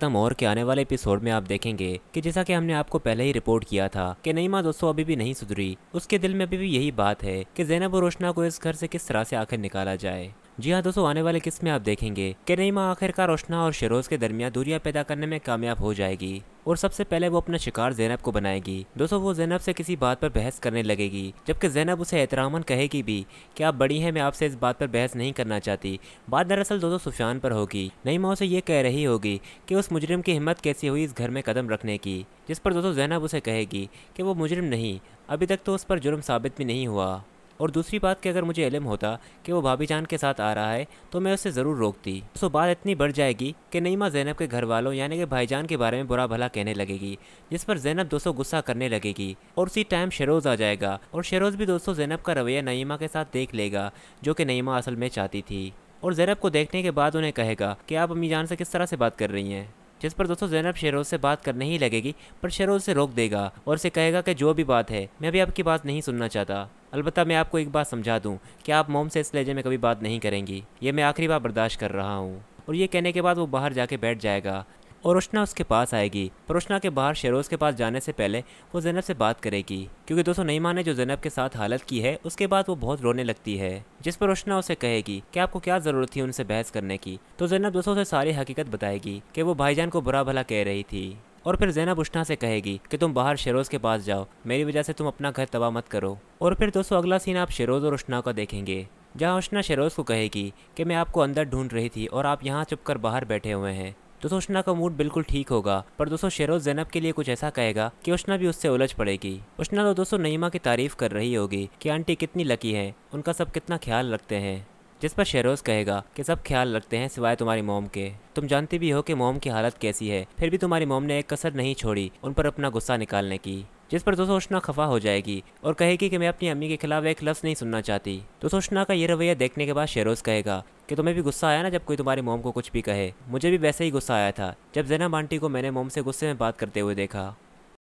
तम और के आने वाले एपिसोड में आप देखेंगे कि जैसा कि हमने आपको पहले ही रिपोर्ट किया था कि माँ दोस्तों अभी भी नहीं सुधरी उसके दिल में अभी भी यही बात है कि जैनब और रोशना को इस घर से किस तरह से आखिर निकाला जाए जी हाँ दोस्तों आने वाले किस्त में आप देखेंगे कि नईमा आखिरकार रोशना और शरोज के दरमियान दूरिया पैदा करने में कामयाब हो जाएगी और सबसे पहले वो अपना शिकार जैनब को बनाएगी दोस्तों वो जैनब से किसी बात पर बहस करने लगेगी जबकि जैनब उसे एहतरामन कहेगी भी कि आप बड़ी हैं मैं आपसे इस बात पर बहस नहीं करना चाहती बात दरअसल दोस्तों सुफियान पर होगी नईमा उसे ये कह रही होगी कि उस मुजरिम की हिम्मत कैसी हुई इस घर में कदम रखने की जिस पर दोस्तों जैनब उसे कहेगी कि वो मुजरिम नहीं अभी तक तो उस पर जुर्म साबित भी नहीं हुआ और दूसरी बात कि अगर मुझे इलम होता कि वो भाभी जान के साथ आ रहा है तो मैं उससे ज़रूर रोकती सो बात इतनी बढ़ जाएगी कि नईमा जैनब के घर वालों यानी कि भाईजान के बारे में बुरा भला कहने लगेगी जिस पर जैनब दोस्तों गुस्सा करने लगेगी और उसी टाइम शेरोज़ आ जाएगा और शेरोज भी दोस्तों जैनब का रवैया नईमा के साथ देख लेगा जो कि नईमा असल में चाहती थी और जैनब को देखने के बाद उन्हें कहेगा कि आप अम्मी जान से किस तरह से बात कर रही हैं जिस पर दोस्तों जैनब शेरोज से बात करने ही लगेगी पर शेरोज से रोक देगा और उसे कहेगा कि जो भी बात है मैं भी आपकी बात नहीं सुनना चाहता अलबत्त मैं आपको एक बात समझा दूँ कि आप मोम से इस लहजे में कभी बात नहीं करेंगी ये मैं आखिरी बार बर्दाश्त कर रहा हूँ और ये कहने के बाद वो बाहर जाके बैठ जाएगा और रोशना उसके पास आएगी पर रोशना के बाहर शेरोज़ के पास जाने से पहले वो जैनब से बात करेगी क्योंकि दोस्तों नहीं माने जो जैनब के साथ हालत की है उसके बाद वो बहुत रोने लगती है जिस पर रोशना उसे कहेगी कि आपको क्या ज़रूरत थी उनसे बहस करने की तो जैनब दोस्तों से सारी हकीकत बताएगी कि वो भाईजान को बुरा भला कह रही थी और फिर जैनब उष्णा से कहेगी कि तुम बाहर शेरोज़ के पास जाओ मेरी वजह से तुम अपना घर तबाह मत करो और फिर दोस्तों अगला सीन आप शेरोज़ और उष्णा का देखेंगे जहाँ उष्णा शेरोज़ को कहेगी कि मैं आपको अंदर ढूंढ रही थी और आप यहाँ चुप कर बाहर बैठे हुए हैं तो उष्णा का मूड बिल्कुल ठीक होगा पर दोस्तों शेरोज जैनब के लिए कुछ ऐसा कहेगा कि उष्णा भी उससे उलझ पड़ेगी उष्णा तो दोस्तों नईमा की तारीफ कर रही होगी कि आंटी कितनी लकी है उनका सब कितना ख्याल रखते हैं जिस पर शेरोज कहेगा कि सब ख्याल रखते हैं सिवाय तुम्हारी मोम के तुम जानती भी हो कि मोम की हालत कैसी है फिर भी तुम्हारी मोम ने एक कसर नहीं छोड़ी उन पर अपना गुस्सा निकालने की जिस पर दोस्तों उष्णा खफा हो जाएगी और कहेगी कि मैं अपनी अम्मी के खिलाफ एक लफ्ज़ नहीं सुनना चाहती दोस्तों उष्णा का यह रवैया देखने के बाद शेरोज कहेगा けど મે ભી ગુસ્સા આયા ના જબ કોઈ تمہاری મમ કો કુછ ભી કહે મુજે ભી વેસે હી ગુસ્સા આયા થા જબ ઝના મંટી કો મેને મમ સે ગુસ્સે મે બાત કરતે હુએ દેખા